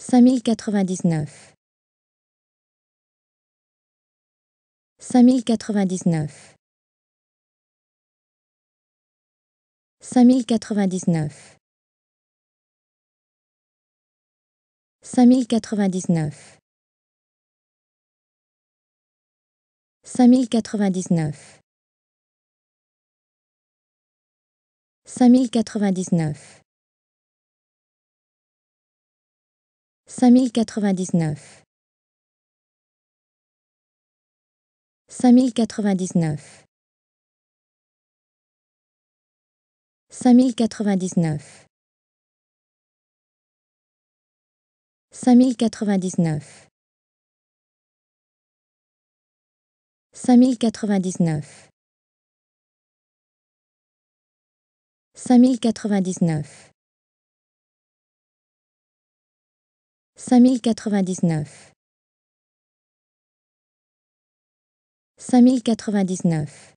5099 5099 5099 5099 5099 5099 5099 5099 5099 5099 5099 5099 5099 5099